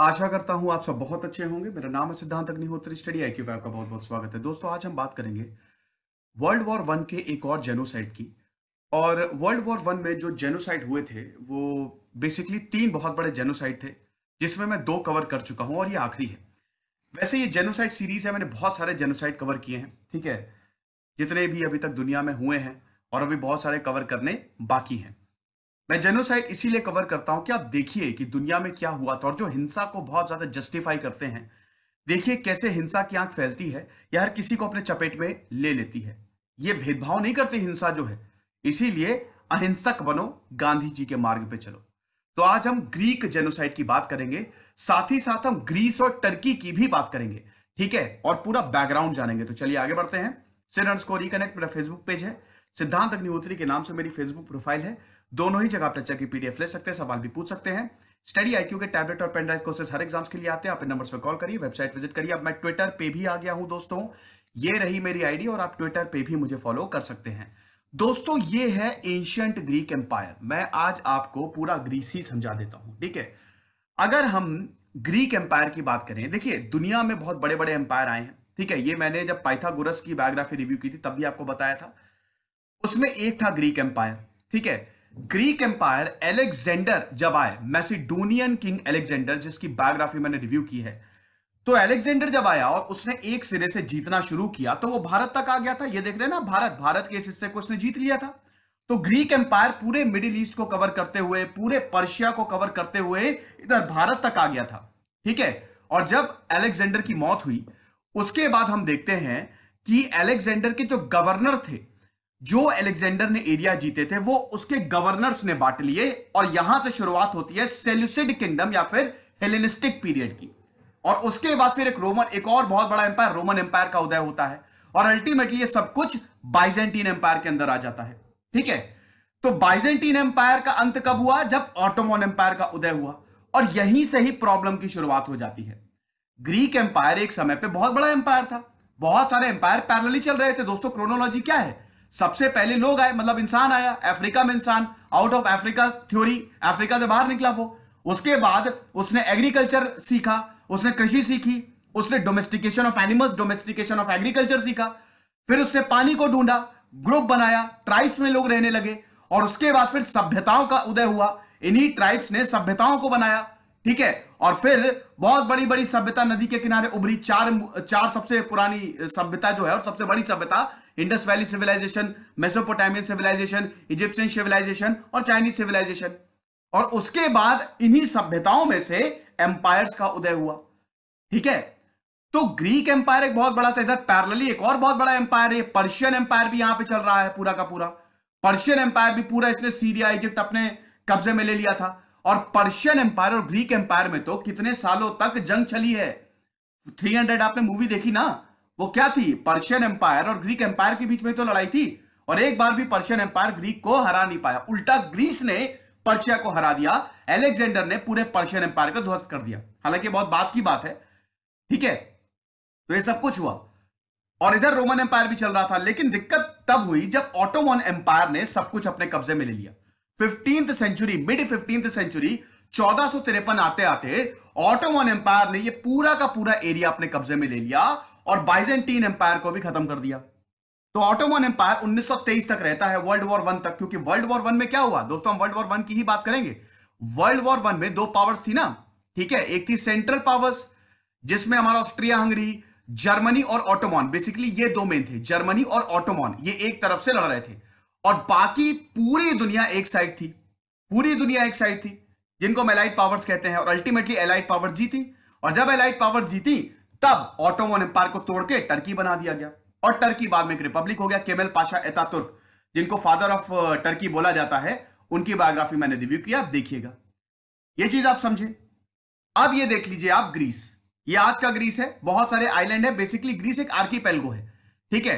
आशा करता हूं आप सब बहुत अच्छे होंगे मेरा नाम है सिद्धांत अग्निहोत्री स्टडी आई क्यूब का बहुत बहुत स्वागत है दोस्तों आज हम बात करेंगे वर्ल्ड वॉर वन के एक और जेनोसाइड की और वर्ल्ड वॉर वन में जो जेनोसाइड हुए थे वो बेसिकली तीन बहुत बड़े जेनोसाइड थे जिसमें मैं दो कवर कर चुका हूं और ये आखिरी है वैसे ये जेनोसाइड सीरीज है मैंने बहुत सारे जेनोसाइड कवर किए हैं ठीक है जितने भी अभी तक दुनिया में हुए हैं और अभी बहुत सारे कवर करने बाकी हैं मैं जेनोसाइड इसीलिए कवर करता हूं कि आप देखिए कि दुनिया में क्या हुआ था और जो हिंसा को बहुत ज्यादा जस्टिफाई करते हैं देखिए कैसे हिंसा की आंख फैलती है या हर किसी को अपने चपेट में ले लेती है ये भेदभाव नहीं करती हिंसा जो है इसीलिए अहिंसक बनो गांधी जी के मार्ग पे चलो तो आज हम ग्रीक जेनोसाइड की बात करेंगे साथ ही साथ हम ग्रीस और टर्की की भी बात करेंगे ठीक है और पूरा बैकग्राउंड जानेंगे तो चलिए आगे बढ़ते हैं सिर रिकनेक्ट मेरा फेसबुक पेज है सिद्धांत अग्निहोत्री के नाम से मेरी फेसबुक प्रोफाइल है दोनों ही जगह आप की पीडीएफ ले सकते हैं सवाल भी पूछ सकते हैं स्टडी आईक्यू के टैबलेट और पेनड्राइव कोर्सेस हर एग्जाम्स के लिए आते हैं आप नंबर पर कॉल करिए वेबसाइट विजिट करिए अब मैं ट्विटर पे भी आ गया हूं दोस्तों ये रही मेरी आईडी और आप ट्विटर पे भी मुझे फॉलो कर सकते हैं दोस्तों ये है एंशियंट ग्रीक एम्पायर मैं आज आपको पूरा ग्रीस ही समझा देता हूं ठीक है अगर हम ग्रीक एम्पायर की बात करें देखिए दुनिया में बहुत बड़े बड़े एम्पायर आए हैं ठीक है ये मैंने जब पाइथागोरस की बायोग्राफी रिव्यू की थी तब भी आपको बताया था उसमें एक था ग्रीक एम्पायर ठीक है ग्रीक एम्पायर एलेक्जेंडर जब आए मैसिडोनियन किंग एलेक्जेंडर जिसकी बायोग्राफी मैंने रिव्यू की है तो एलेक्जेंडर जब आया और उसने एक सिरे से जीतना शुरू किया तो वो भारत तक आ गया था ये देख रहे हैं ना भारत भारत के इस हिस्से को उसने जीत लिया था तो ग्रीक एम्पायर पूरे मिडिल ईस्ट को कवर करते हुए पूरे पर्शिया को कवर करते हुए इधर भारत तक आ गया था ठीक है और जब एलेक्जेंडर की मौत हुई उसके बाद हम देखते हैं कि एलेक्जेंडर के जो गवर्नर थे जो एलेक्जेंडर ने एरिया जीते थे वो उसके गवर्नर्स ने बांट लिए और यहां से शुरुआत होती है सेल्यूसिड किंगडम या फिर हेलेनिस्टिक पीरियड की और उसके बाद फिर एक रोमन एक और बहुत बड़ा एम्पायर रोमन एम्पायर का उदय होता है और अल्टीमेटली ये सब कुछ बाइजेंटीन एम्पायर के अंदर आ जाता है ठीक है तो बाइजेंटीन एम्पायर का अंत कब हुआ जब ऑटोमोन एम्पायर का उदय हुआ और यहीं से ही प्रॉब्लम की शुरुआत हो जाती है ग्रीक एम्पायर एक समय पर बहुत बड़ा एम्पायर था बहुत सारे एम्पायर पैरेलली चल रहे थे दोस्तों क्रोनोलॉजी क्या है सबसे पहले लोग आए मतलब इंसान आया अफ्रीका में इंसान out of Africa theory Africa से बाहर निकला वो उसके बाद उसने एग्रीकल्चर सीखा उसने कृषि सीखी उसने domestication of animals domestication of agriculture सीखा फिर उसने पानी को ढूंढा ग्रुप बनाया ट्राइब्स में लोग रहने लगे और उसके बाद फिर सभ्यताओं का उदय हुआ इन्हीं ट्राइब्स ने सभ्यताओं को बनाया ठीक है और फिर बहुत बड़ी बड़ी सभ्यता नदी के किनारे उभरी चार चार सबसे पुरानी सभ्यता जो है और सबसे बड़ी सभ्यता Indus valley civilisation Mesopotamian civilisation Egyptian civilisation और चाइनीज सिविलाइजेशन और उसके बाद इन्हीं सभ्यताओं में से एम्पायर्स का उदय हुआ ठीक है तो ग्रीक एम्पायर एक बहुत बड़ा था इधर पैरलली एक और बहुत बड़ा एम्पायर है पर्शियन एम्पायर भी यहां पे चल रहा है पूरा का पूरा पर्शियन एम्पायर भी पूरा इसने सीरिया इजिप्ट अपने कब्जे में ले लिया था और पर्शियन एम्पायर और ग्रीक एम्पायर में तो कितने सालों तक जंग चली है थ्री हंड्रेड आपने मूवी देखी ना वो क्या थी पर्शियन एम्पायर और ग्रीक एम्पायर के बीच में तो लड़ाई थी और एक बार भी पर्शियन एम्पायर ग्रीक को हरा नहीं पाया उल्टा ग्रीस ने पर्शिया को हरा दिया एलेक्जेंडर ने पूरे पर्शियन एम्पायर को ध्वस्त कर दिया हालांकि बहुत बात की बात है ठीक है तो ये सब कुछ हुआ और इधर रोमन एम्पायर भी चल रहा था लेकिन दिक्कत तब हुई जब ऑटोमन एम्पायर ने सब कुछ अपने कब्जे में ले लिया fifteenth century mid fifteenth century चौदह आते आते ऑटोमन एम्पायर ने ये पूरा का पूरा एरिया अपने कब्जे में ले लिया और बाइजेंटीन एम्पायर को भी खत्म कर दिया तो ऑटोमन एम्पायर 1923 तक रहता है वर्ल्ड वॉर वन तक क्योंकि वर्ल्ड वॉर वन में क्या हुआ दोस्तों हम वर्ल्ड वॉर वन की ही बात करेंगे वर्ल्ड वॉर वन में दो पावर्स थी ना ठीक है एक थी सेंट्रल पावर्स जिसमें हमारा ऑस्ट्रिया हंगरी जर्मनी और ऑटोमॉन बेसिकली ये दो मेन थे जर्मनी और ऑटोमॉन ये एक तरफ से लड़ रहे थे और बाकी पूरी दुनिया एक साइड थी पूरी दुनिया एक साइड थी जिनको हम एलाइट पावर्स कहते हैं और अल्टीमेटली एलाइट पावर जीती और जब एलाइट पावर जीती तब ऑटोमन एम्पायर को तोड़ के टर्की बना दिया गया और टर्की बाद में एक रिपब्लिक हो गया केमल पाशा एतातुर्क जिनको फादर ऑफ uh, टर्की बोला जाता है उनकी बायोग्राफी मैंने रिव्यू किया देखिएगा ये चीज आप समझे अब ये देख लीजिए आप ग्रीस ये आज का ग्रीस है बहुत सारे आइलैंड है बेसिकली ग्रीस एक पेलगो है ठीक है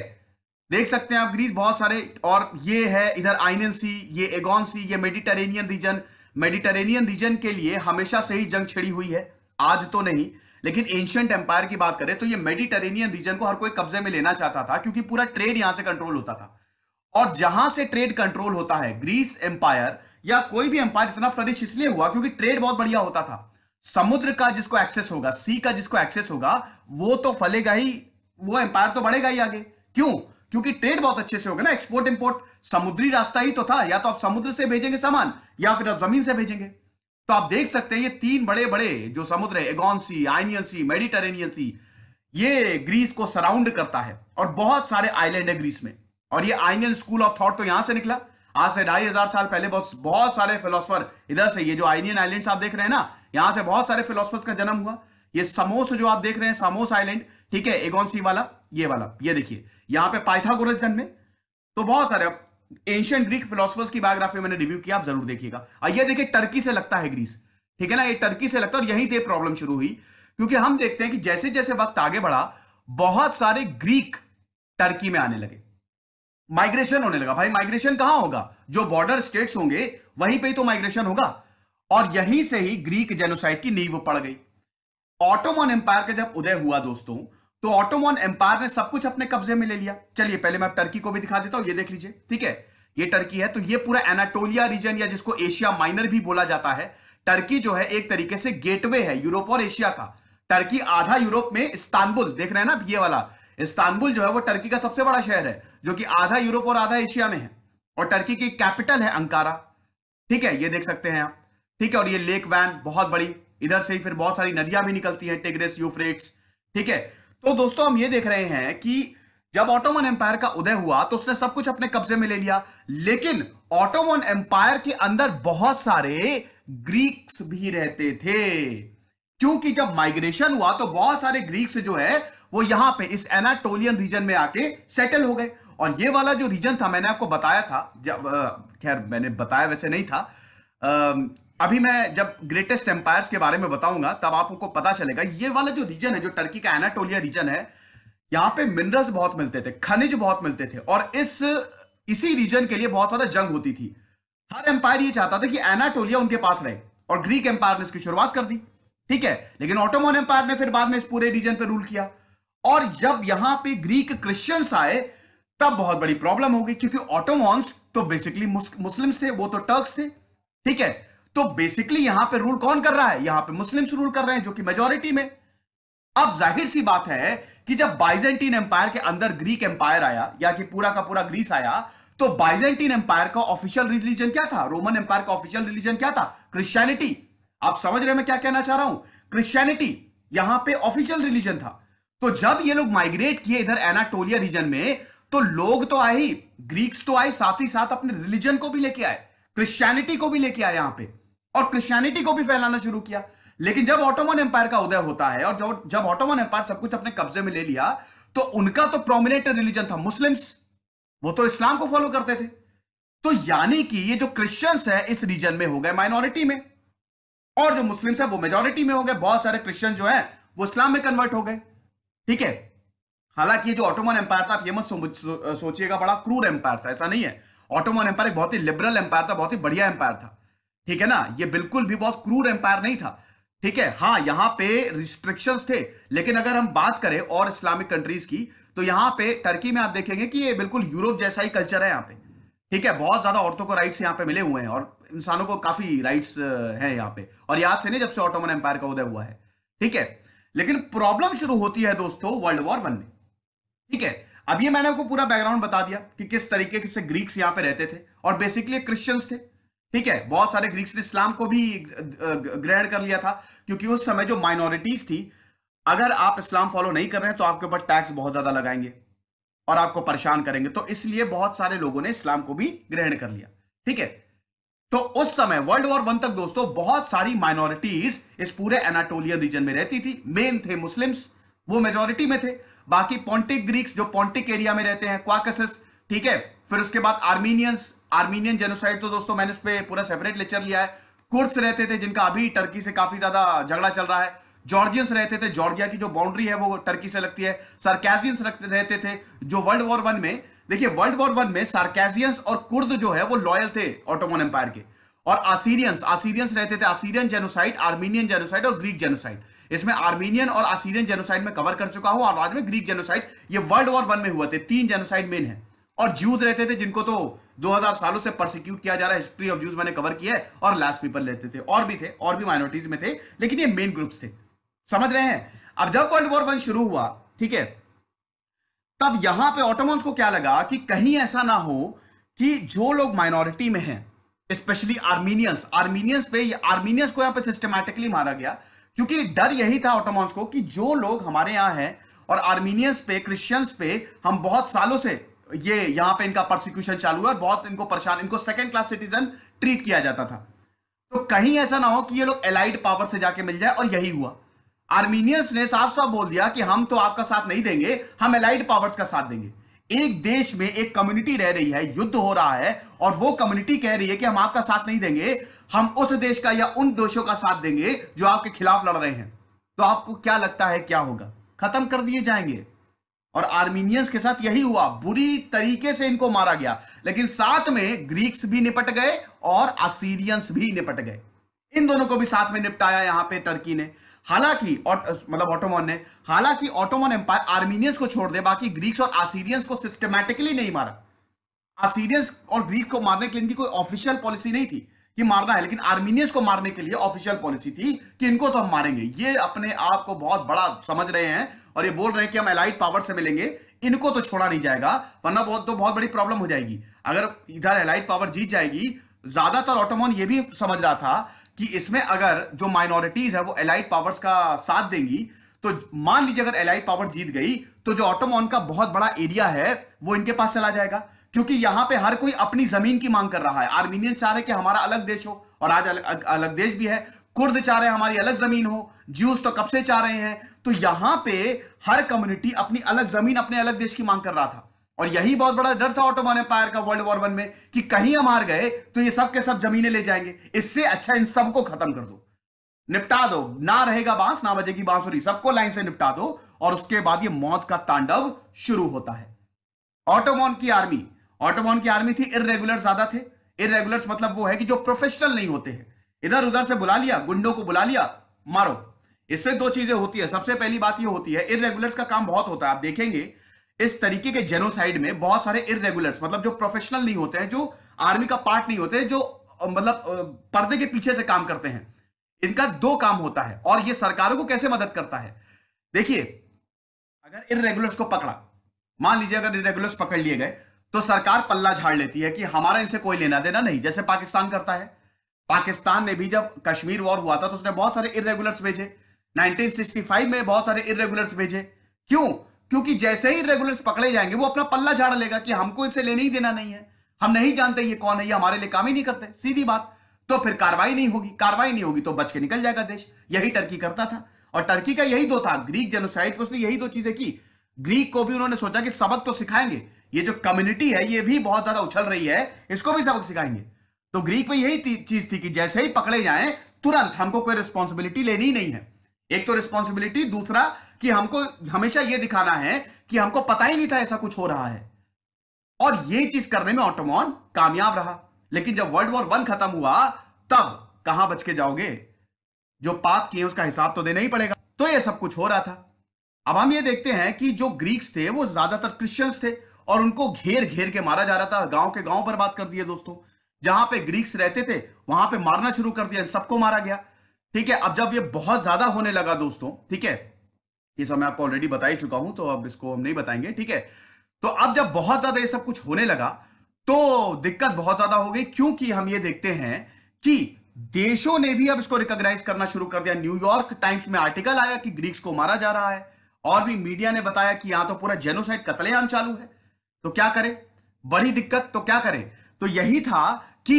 देख सकते हैं आप ग्रीस बहुत सारे और ये है इधर आइनन सी ये एगोन सी ये मेडिटेरेनियन रीजन मेडिटेरेनियन रीजन के लिए हमेशा से ही जंग छिड़ी हुई है आज तो नहीं लेकिन एंशियंट एम्पायर की बात करें तो ये मेडिटेरेनियन रीजन को हर कोई कब्जे में लेना चाहता था क्योंकि पूरा ट्रेड यहां से कंट्रोल होता था और जहां से ट्रेड कंट्रोल होता है ग्रीस एम्पायर या कोई भी एम्पायर इतना फ्लरिश इसलिए हुआ क्योंकि ट्रेड बहुत बढ़िया होता था समुद्र का जिसको एक्सेस होगा सी का जिसको एक्सेस होगा वो तो फलेगा ही वो एम्पायर तो बढ़ेगा ही आगे क्यों क्योंकि ट्रेड बहुत अच्छे से होगा ना एक्सपोर्ट इंपोर्ट समुद्री रास्ता ही तो था या तो आप समुद्र से भेजेंगे सामान या फिर आप जमीन से भेजेंगे तो आप देख सकते हैं ये तीन बड़े बड़े जो समुद्र है एगोन सी आइनियन सी मेडिटेरेनियन सी ये ग्रीस को सराउंड करता है और बहुत सारे आइलैंड है ग्रीस में और ये आइनियन स्कूल ऑफ थॉट तो यहां से निकला आज से ढाई हजार साल पहले बहुत बहुत सारे फिलोसफर इधर से ये जो आइनियन आइलैंड आप देख रहे हैं ना यहां से बहुत सारे फिलोसफर्स का जन्म हुआ ये समोस जो आप देख रहे हैं समोस आइलैंड ठीक है एगोन सी वाला ये वाला ये देखिए यहां पर पाइथागोरस जन्मे तो बहुत सारे एंशियंट ग्रीक फिलोसफर्स की बायोग्राफी मैंने रिव्यू किया आप जरूर देखिएगा आइए देखिए टर्की से लगता है ग्रीस ठीक है ना ये टर्की से लगता है और यहीं से प्रॉब्लम शुरू हुई क्योंकि हम देखते हैं कि जैसे जैसे वक्त आगे बढ़ा बहुत सारे ग्रीक टर्की में आने लगे माइग्रेशन होने लगा भाई माइग्रेशन कहां होगा जो बॉर्डर स्टेट्स होंगे वहीं पे ही तो माइग्रेशन होगा और यहीं से ही ग्रीक जेनोसाइड की नींव पड़ गई ऑटोमन एम्पायर का जब उदय हुआ दोस्तों तो ऑटोमोन एम्पायर ने सब कुछ अपने कब्जे में ले लिया चलिए पहले मैं टर्की को भी दिखा देता हूं ये देख लीजिए ठीक है ये टर्की है तो ये पूरा एनाटोलिया रीजन या जिसको एशिया माइनर भी बोला जाता है टर्की जो है एक तरीके से गेटवे है यूरोप और एशिया का टर्की आधा यूरोप में इस्तानबुल देख रहे हैं ना ये वाला इस्तानबुल जो है वो टर्की का सबसे बड़ा शहर है जो कि आधा यूरोप और आधा एशिया में है और टर्की की कैपिटल है अंकारा ठीक है ये देख सकते हैं आप ठीक है और ये लेक वैन बहुत बड़ी इधर से ही फिर बहुत सारी नदियां भी निकलती हैं टिग्रेस यूफ्रेट्स ठीक है तो दोस्तों हम ये देख रहे हैं कि जब ऑटोमन एम्पायर का उदय हुआ तो उसने सब कुछ अपने कब्जे में ले लिया लेकिन ऑटोमन एम्पायर के अंदर बहुत सारे ग्रीक्स भी रहते थे क्योंकि जब माइग्रेशन हुआ तो बहुत सारे ग्रीक्स जो है वो यहां पे इस एनाटोलियन रीजन में आके सेटल हो गए और ये वाला जो रीजन था मैंने आपको बताया था जब खैर मैंने बताया वैसे नहीं था अभी मैं जब ग्रेटेस्ट एम्पायर के बारे में बताऊंगा तब आपको पता चलेगा ये वाला जो रीजन है जो टर्की का एनाटोलिया रीजन है यहां पे मिनरल्स बहुत मिलते थे खनिज बहुत मिलते थे और इस इसी रीजन के लिए बहुत ज्यादा जंग होती थी हर एम्पायर ये चाहता था कि एनाटोलिया उनके पास रहे और ग्रीक एम्पायर ने इसकी शुरुआत कर दी ठीक है लेकिन ऑटोमोन एम्पायर ने फिर बाद में इस पूरे रीजन पर रूल किया और जब यहां पे ग्रीक क्रिश्चियंस आए तब बहुत बड़ी प्रॉब्लम हो गई क्योंकि ऑटोमोन्स तो बेसिकली मुस्लिम्स थे वो तो टर्क थे ठीक है तो बेसिकली यहां पे रूल कौन कर रहा है यहां पे मुस्लिम्स रूल कर रहे हैं जो कि मेजोरिटी में अब जाहिर सी बात है कि जब बाइजेंटीन एम्पायर के अंदर ग्रीक एम्पायर आया या कि पूरा का पूरा ग्रीस आया तो बाइजेंटीन एम्पायर का ऑफिशियल रिलीजन क्या था रोमन एम्पायर का ऑफिशियल रिलीजन क्या था क्रिश्चियनिटी आप समझ रहे हैं मैं क्या कहना चाह रहा हूं क्रिश्चियनिटी यहां पे ऑफिशियल रिलीजन था तो जब ये लोग माइग्रेट किए इधर एनाटोलिया रीजन में तो लोग तो आए ही ग्रीक्स तो आए साथ ही साथ अपने रिलीजन को भी लेके आए क्रिश्चियनिटी को भी लेके आए यहां पर और क्रिश्चियनिटी को भी फैलाना शुरू किया लेकिन जब ऑटोमन एम्पायर का उदय होता है और जब जब ऑटोमन एम्पायर सब कुछ अपने कब्जे में ले लिया तो उनका तो प्रोमिनेंट रिलीजन था मुस्लिम्स वो तो इस्लाम को फॉलो करते थे तो यानी कि ये जो क्रिश्चियंस है इस रीजन में हो गए माइनॉरिटी में और जो मुस्लिम्स है वो मेजोरिटी में हो गए बहुत सारे क्रिश्चियन जो है वो इस्लाम में कन्वर्ट हो गए ठीक है हालांकि ये जो ऑटोमन एम्पायर था आप ये मत सोचिएगा बड़ा क्रूर एम्पायर था ऐसा नहीं है ऑटोमन एम्पायर एक बहुत ही लिबरल एम्पायर था बहुत ही बढ़िया एम्पायर था ठीक है ना ये बिल्कुल भी बहुत क्रूर एम्पायर नहीं था ठीक है हाँ यहां पे रिस्ट्रिक्शंस थे लेकिन अगर हम बात करें और इस्लामिक कंट्रीज की तो यहां पे टर्की में आप देखेंगे कि ये बिल्कुल यूरोप जैसा ही कल्चर है यहाँ पे ठीक है बहुत ज्यादा औरतों को राइट्स यहाँ पे मिले हुए हैं और इंसानों को काफी राइट्स हैं यहाँ पे और याद से नहीं जब से ऑटोमन एम्पायर का उदय हुआ है ठीक है लेकिन प्रॉब्लम शुरू होती है दोस्तों वर्ल्ड वॉर वन में ठीक है अब ये मैंने आपको पूरा बैकग्राउंड बता दिया कि किस तरीके से ग्रीक्स यहां पे रहते थे और बेसिकली क्रिश्चियंस थे ठीक है बहुत सारे ग्रीक्स ने इस्लाम को भी ग्रहण कर लिया था क्योंकि उस समय जो माइनॉरिटीज थी अगर आप इस्लाम फॉलो नहीं कर रहे हैं तो आपके ऊपर टैक्स बहुत ज्यादा लगाएंगे और आपको परेशान करेंगे तो इसलिए बहुत सारे लोगों ने इस्लाम को भी ग्रहण कर लिया ठीक है तो उस समय वर्ल्ड वॉर वन तक दोस्तों बहुत सारी माइनॉरिटीज इस पूरे एनाटोलियन रीजन में रहती थी मेन थे मुस्लिम्स वो मेजोरिटी में थे बाकी पॉन्टिक ग्रीक्स जो पॉन्टिक एरिया में रहते हैं क्वाकसिस ठीक है फिर उसके बाद आर्मीनियंस आर्मीनियन जेनोसाइड तो दोस्तों मैंने उस पर पूरा सेपरेट लेक्चर लिया है कुर्स रहते थे जिनका अभी टर्की से काफी ज्यादा झगड़ा चल रहा है जॉर्जियंस रहते थे जॉर्जिया की जो बाउंड्री है वो टर्की से लगती है सरकैजियंस रहते थे जो वर्ल्ड वॉर वन में देखिए वर्ल्ड वॉर वन में सार्केजियंस और कुर्द जो है वो लॉयल थे ऑटोमन एम्पायर के और आसीरियंस आसीरियंस रहते थे आसीरियन जेनोसाइड आर्मीनियन जेनोसाइड और ग्रीक जेनोसाइड इसमें आर्मीनियन और आसीरियन जेनोसाइड में कवर कर चुका हूं और बाद में ग्रीक जेनोसाइड ये वर्ल्ड वॉर वन में हुआ थे तीन जेनोसाइड मेन है और ज्यूज रहते थे जिनको तो 2000 सालों से प्रोसिक्यूट किया जा रहा है हिस्ट्री ऑफ ज्यूज मैंने कवर किया है और लास्ट पीपल रहते थे और भी थे और भी माइनॉरिटीज में थे लेकिन ये मेन ग्रुप्स थे समझ रहे हैं अब जब वर्ल्ड वॉर वन शुरू हुआ ठीक है तब यहां पे ऑटोमोन्स को क्या लगा कि कहीं ऐसा ना हो कि जो लोग माइनॉरिटी में हैं स्पेशली आर्मीनियंस आर्मीनियंस पे आर्मीनियंस को यहां पे सिस्टमैटिकली मारा गया क्योंकि डर यही था ऑटोमोन्स को कि जो लोग हमारे यहां हैं और आर्मीनियंस पे क्रिश्चियंस पे हम बहुत सालों से ये यहां पे इनका प्रोसिक्यूशन चालू है बहुत इनको परेशान इनको सेकेंड क्लास सिटीजन ट्रीट किया जाता था तो कहीं ऐसा ना हो कि ये लोग एलाइड पावर से जाके मिल जाए और यही हुआ आर्मीनियंस ने साफ साफ बोल दिया कि हम तो आपका साथ नहीं देंगे हम एलाइड पावर्स का साथ देंगे एक देश में एक कम्युनिटी रह रही है युद्ध हो रहा है और वो कम्युनिटी कह रही है कि हम आपका साथ नहीं देंगे हम उस देश का या उन देशों का साथ देंगे जो आपके खिलाफ लड़ रहे हैं तो आपको क्या लगता है क्या होगा खत्म कर दिए जाएंगे और आर्मीनियंस के साथ यही हुआ बुरी तरीके से इनको मारा गया लेकिन साथ में ग्रीक्स भी निपट गए और असीरियंस भी निपट गए इन दोनों को भी साथ में निपटाया यहां पे टर्की ने हालांकि मतलब ऑटोमन ने हालांकि ऑटोमन एम्पायर आर्मीनियंस को छोड़ दे बाकी ग्रीक्स और आसीरियंस को सिस्टमैटिकली नहीं मारा आसीरियंस और ग्रीक को मारने के लिए इनकी कोई ऑफिशियल पॉलिसी नहीं थी कि मारना है लेकिन आर्मीनियंस को मारने के लिए ऑफिशियल पॉलिसी थी कि इनको तो हम मारेंगे ये अपने आप को बहुत बड़ा समझ रहे हैं और ये बोल रहे हैं कि हम एलाइड पावर से मिलेंगे इनको तो छोड़ा नहीं जाएगा वरना बहुत तो बहुत बड़ी प्रॉब्लम हो जाएगी अगर इधर एलाइड पावर जीत जाएगी ज्यादातर ऑटोमोन ये भी समझ रहा था कि इसमें अगर जो माइनॉरिटीज है वो एलाइड पावर्स का साथ देंगी तो मान लीजिए अगर एलाइड पावर जीत गई तो जो ऑटोमोन का बहुत बड़ा एरिया है वो इनके पास चला जाएगा क्योंकि यहां पे हर कोई अपनी जमीन की मांग कर रहा है आर्मीनियन चाह रहे कि हमारा अलग देश हो और आज अलग, अलग देश भी है कुर्द चाह रहे हमारी अलग जमीन हो ज्यूस तो कब से चाह रहे हैं तो यहां पे हर कम्युनिटी अपनी अलग जमीन अपने अलग देश की मांग कर रहा था और यही बहुत बड़ा डर था ऑटोमान एम्पायर का वर्ल्ड वॉर वन में कि कहीं हम हार गए तो ये सब के सब जमीने ले जाएंगे इससे अच्छा इन सबको खत्म कर दो निपटा दो ना रहेगा बांस ना बजेगी बांसुरी सबको लाइन से निपटा दो और उसके बाद ये मौत का तांडव शुरू होता है ऑटोमॉन की आर्मी ऑटोमॉन की आर्मी थी इरेगुलर ज्यादा थे इेगुलर मतलब वो है कि जो प्रोफेशनल नहीं होते हैं इधर उधर से बुला लिया गुंडों को बुला लिया मारो इससे दो चीजें होती है सबसे पहली बात यह होती है इरेगुलर्स का काम बहुत होता है आप देखेंगे इस तरीके के जेनोसाइड में बहुत सारे इरेगुलर्स मतलब जो प्रोफेशनल नहीं होते हैं जो आर्मी का पार्ट नहीं होते जो मतलब पर्दे के पीछे से काम करते हैं इनका दो काम होता है और ये सरकारों को कैसे मदद करता है देखिए अगर इरेगुलर्स को पकड़ा मान लीजिए अगर इरेगुलर्स पकड़ लिए गए तो सरकार पल्ला झाड़ लेती है कि हमारा इनसे कोई लेना देना नहीं जैसे पाकिस्तान करता है पाकिस्तान ने भी जब कश्मीर वॉर हुआ था तो उसने बहुत सारे इरेगुलर्स भेजे 1965 में बहुत सारे इरेगुलर्स भेजे क्यों क्योंकि जैसे ही इरेगुलर्स पकड़े जाएंगे वो अपना पल्ला झाड़ लेगा कि हमको इसे लेने ही देना नहीं है हम नहीं जानते ये कौन है ये हमारे लिए काम ही नहीं करते सीधी बात तो फिर कार्रवाई नहीं होगी कार्रवाई नहीं होगी तो बच के निकल जाएगा देश यही टर्की करता था और टर्की का यही दो था ग्रीक जेनोसाइड उसने यही दो चीजें की ग्रीक को भी उन्होंने सोचा कि सबक तो सिखाएंगे ये जो कम्युनिटी है ये भी बहुत ज्यादा उछल रही है इसको भी सबक सिखाएंगे तो ग्रीक में यही चीज थी कि जैसे ही पकड़े जाए तुरंत हमको कोई रिस्पॉन्सिबिलिटी लेनी ही नहीं है एक तो रिस्पॉन्सिबिलिटी दूसरा कि हमको हमेशा यह दिखाना है कि हमको पता ही नहीं था ऐसा कुछ हो रहा है और यह चीज करने में ऑटोमॉन कामयाब रहा लेकिन जब वर्ल्ड वॉर वन खत्म हुआ तब कहां बच के जाओगे जो पाप किए उसका हिसाब तो देना ही पड़ेगा तो यह सब कुछ हो रहा था अब हम ये देखते हैं कि जो ग्रीक्स थे वो ज्यादातर क्रिश्चियंस थे और उनको घेर घेर के मारा जा रहा था गांव के गांव पर बात कर दिए दोस्तों जहां पे ग्रीक्स रहते थे वहां पे मारना शुरू कर दिया सबको मारा गया ठीक है अब जब ये बहुत ज्यादा होने लगा दोस्तों ठीक है ये सब मैं आपको ऑलरेडी बता ही चुका हूं तो अब इसको हम नहीं बताएंगे ठीक है तो अब जब बहुत ज्यादा ये सब कुछ होने लगा तो दिक्कत बहुत ज्यादा हो गई क्योंकि हम ये देखते हैं कि देशों ने भी अब इसको रिकॉग्नाइज करना शुरू कर दिया न्यूयॉर्क टाइम्स में आर्टिकल आया कि ग्रीक्स को मारा जा रहा है और भी मीडिया ने बताया कि यहां तो पूरा जेनोसाइड कतलेआम चालू है तो क्या करें बड़ी दिक्कत तो क्या करें तो यही था कि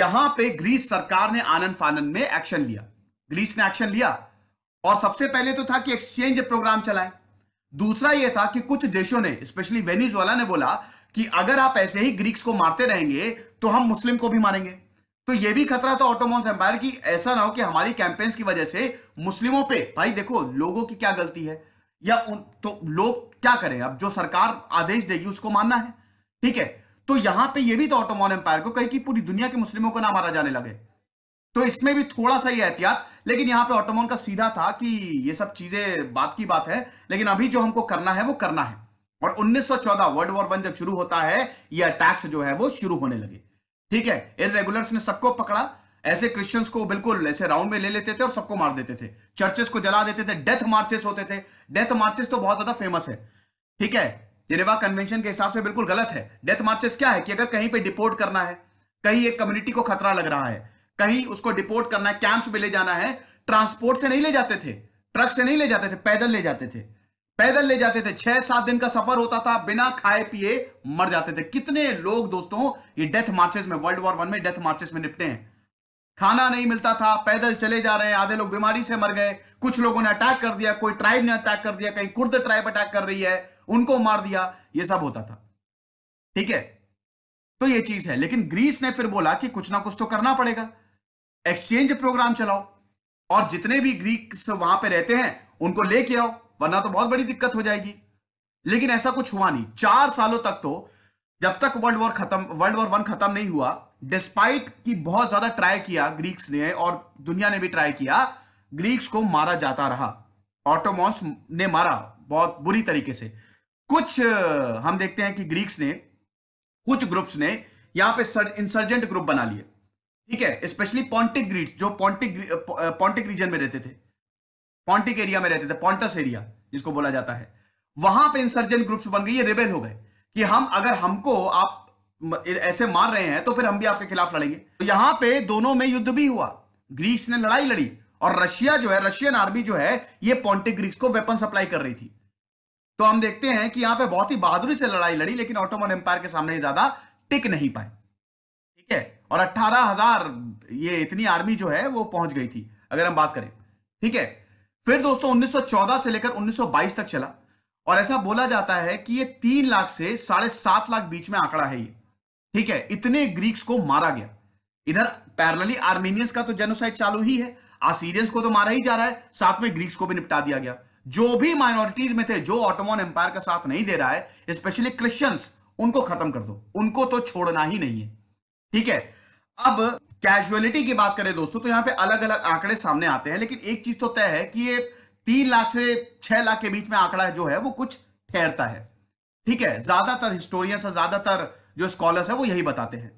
यहां पे ग्रीस सरकार ने आनंद फानंद में एक्शन लिया ग्रीस ने एक्शन लिया और सबसे पहले तो था कि एक्सचेंज प्रोग्राम चलाएं दूसरा यह था कि कुछ देशों ने स्पेशली वेनिजुएला ने बोला कि अगर आप ऐसे ही ग्रीक्स को मारते रहेंगे तो हम मुस्लिम को भी मारेंगे तो यह भी खतरा था ऑटोमोन्स एम्पायर की ऐसा ना हो कि हमारी कैंपेन्स की वजह से मुस्लिमों पे भाई देखो लोगों की क्या गलती है या उन तो लोग क्या करें अब जो सरकार आदेश देगी उसको मानना है ठीक है तो यहां पे ये भी तो ऑटोमोन एम्पायर को कहीं कि पूरी दुनिया के मुस्लिमों को ना मारा जाने लगे तो इसमें भी थोड़ा सा ये एहतियात लेकिन यहाँ पे ऑटोमोन का सीधा था कि ये सब चीजें बात की बात है लेकिन अभी जो हमको करना है वो करना है और 1914 वर्ल्ड वॉर वन जब शुरू होता है ये अटैक्स जो है वो शुरू होने लगे ठीक है इनरेगुलर्स ने सबको पकड़ा ऐसे क्रिश्चियंस को बिल्कुल ऐसे राउंड में ले लेते थे और सबको मार देते थे चर्चेस को जला देते थे डेथ मार्चेस होते थे डेथ मार्चेस तो बहुत ज्यादा फेमस है ठीक है जिनेवा कन्वेंशन के हिसाब से बिल्कुल गलत है डेथ मार्चेस क्या है कि अगर कहीं पे डिपोर्ट करना है कहीं एक कम्युनिटी को खतरा लग रहा है कहीं उसको डिपोर्ट करना है कैंप्स में ले जाना है ट्रांसपोर्ट से नहीं ले जाते थे ट्रक से नहीं ले जाते थे पैदल ले जाते थे पैदल ले जाते थे छह सात दिन का सफर होता था बिना खाए पिए मर जाते थे कितने लोग दोस्तों ये डेथ मार्चेस में वर्ल्ड वॉर वन में डेथ मार्चेस में निपटे हैं खाना नहीं मिलता था पैदल चले जा रहे हैं आधे लोग बीमारी से मर गए कुछ लोगों ने अटैक कर दिया कोई ट्राइब ने अटैक कर दिया कहीं कुर्द ट्राइब अटैक कर रही है उनको मार दिया ये सब होता था ठीक है तो ये चीज है लेकिन ग्रीस ने फिर बोला कि कुछ ना कुछ तो करना पड़ेगा एक्सचेंज प्रोग्राम चलाओ और जितने भी ग्रीक वहां पे रहते हैं उनको लेके आओ वरना तो बहुत बड़ी दिक्कत हो जाएगी लेकिन ऐसा कुछ हुआ नहीं चार सालों तक तो जब तक वर्ल्ड वॉर खत्म वर्ल्ड वॉर वन खत्म नहीं हुआ डिस्पाइट की बहुत ज्यादा ट्राई किया ग्रीक्स ने और दुनिया ने भी ट्राई किया ग्रीक्स को मारा जाता रहा ऑटोमॉन्स ने मारा बहुत बुरी तरीके से कुछ हम देखते हैं कि ग्रीक्स ने कुछ ग्रुप्स ने यहां पे इंसर्जेंट ग्रुप बना लिए ठीक है स्पेशली पॉन्टिक ग्रीड्स जो पॉन्टिक पॉन्टिक रीजन में रहते थे पॉन्टिक एरिया में रहते थे पॉन्टस एरिया जिसको बोला जाता है वहां पे इंसर्जेंट ग्रुप्स बन गई रिबेल हो गए कि हम अगर हमको आप ऐसे मार रहे हैं तो फिर हम भी आपके खिलाफ लड़ेंगे तो यहां पे दोनों में युद्ध भी हुआ ग्रीक्स ने लड़ाई लड़ी और रशिया जो है रशियन आर्मी जो है ये पॉन्टिक ग्रीक्स को वेपन सप्लाई कर रही थी तो हम देखते हैं कि यहां पे बहुत ही बहादुरी से लड़ाई लड़ी लेकिन ऑटोमन एम्पायर के सामने ज्यादा टिक नहीं पाए ठीक है और अट्ठारह हजार ये इतनी आर्मी जो है वो पहुंच गई थी अगर हम बात करें ठीक है फिर दोस्तों 1914 से लेकर 1922 तक चला और ऐसा बोला जाता है कि ये तीन लाख से साढ़े सात लाख बीच में आंकड़ा है ये ठीक है इतने ग्रीक्स को मारा गया इधर पैरलली आर्मेनियंस का तो जेनोसाइड चालू ही है आसीरियंस को तो मारा ही जा रहा है साथ में ग्रीक्स को भी निपटा दिया गया जो भी माइनॉरिटीज में थे जो ऑटोमोन एम्पायर का साथ नहीं दे रहा है स्पेशली क्रिश्चियंस उनको खत्म कर दो उनको तो छोड़ना ही नहीं है ठीक है अब कैजुअलिटी की बात करें दोस्तों तो यहां पे अलग अलग आंकड़े सामने आते हैं लेकिन एक चीज तो तय है कि ये तीन लाख से छह लाख के बीच में आंकड़ा जो है वो कुछ ठहरता है ठीक है ज्यादातर हिस्टोरियंस और ज्यादातर जो स्कॉलर्स है वो यही बताते हैं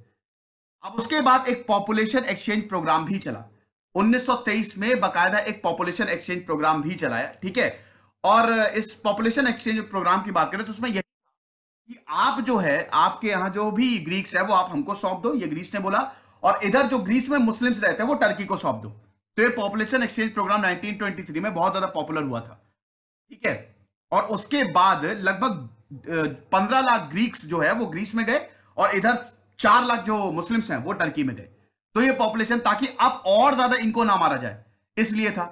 अब उसके बाद एक पॉपुलेशन एक्सचेंज प्रोग्राम भी चला 1923 में बकायदा एक पॉपुलेशन एक्सचेंज प्रोग्राम भी चलाया ठीक है और इस पॉपुलेशन एक्सचेंज प्रोग्राम की बात करें तो उसमें यही कि आप जो है आपके यहां जो भी ग्रीक्स है वो आप हमको सौंप दो ये ग्रीस ने बोला और इधर जो ग्रीस में मुस्लिम्स रहते हैं वो टर्की को सौंप दो तो ये पॉपुलेशन एक्सचेंज प्रोग्राम 1923 में बहुत ज्यादा पॉपुलर हुआ था ठीक है और उसके बाद लगभग 15 लाख ग्रीक्स जो है वो ग्रीस में गए और इधर चार लाख जो मुस्लिम्स हैं वो टर्की में गए तो ये पॉपुलेशन ताकि अब और ज्यादा इनको ना मारा जाए इसलिए था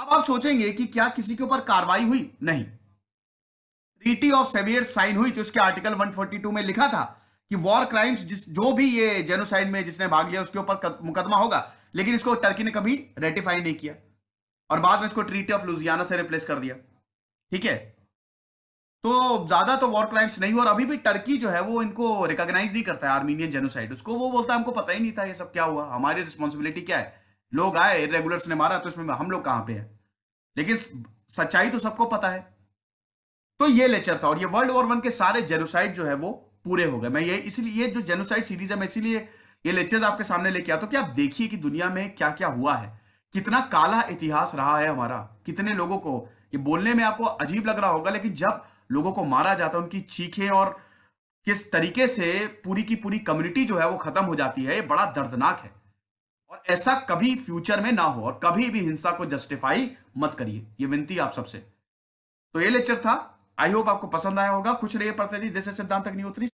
अब आप सोचेंगे कि क्या किसी के ऊपर कार्रवाई हुई नहीं ट्रीटी ऑफ सेवियर साइन हुई तो उसके आर्टिकल 142 में लिखा था कि वॉर क्राइम्स जिस जो भी ये जेनोसाइड में जिसने भाग लिया उसके ऊपर मुकदमा होगा लेकिन इसको टर्की ने कभी रेटिफाई नहीं किया और बाद में इसको ट्रीटी ऑफ लुजियाना से रिप्लेस कर दिया ठीक है तो ज्यादा तो वॉर क्राइम्स नहीं हुआ और अभी भी टर्की जो है वो इनको रिकॉग्नाइज नहीं करता है आर्मीनियन जेनोसाइड उसको वो बोलता है हमको पता ही नहीं था ये सब क्या हुआ हमारी रिस्पॉन्सिबिलिटी क्या है लोग आए इरेगुलर्स ने मारा तो इसमें हम लोग कहां पे हैं लेकिन सच्चाई तो सबको पता है तो ये लेक्चर था और ये वर्ल्ड वॉर वन के सारे जेनोसाइड जो है वो पूरे हो गए मैं ये इसलिए जो जेनोसाइड सीरीज है मैं इसीलिए ये लेक्चर्स आपके सामने लेके आता हूँ कि आप देखिए कि दुनिया में क्या क्या हुआ है कितना काला इतिहास रहा है हमारा कितने लोगों को ये बोलने में आपको अजीब लग रहा होगा लेकिन जब लोगों को मारा जाता है उनकी चीखें और किस तरीके से पूरी की पूरी कम्युनिटी जो है वो खत्म हो जाती है ये बड़ा दर्दनाक है और ऐसा कभी फ्यूचर में ना हो और कभी भी हिंसा को जस्टिफाई मत करिए ये विनती आप सबसे तो ये लेक्चर था आई होप आपको पसंद आया होगा कुछ रहिए पढ़ते रहिए दिस सिद्धांत अग्निहोत्री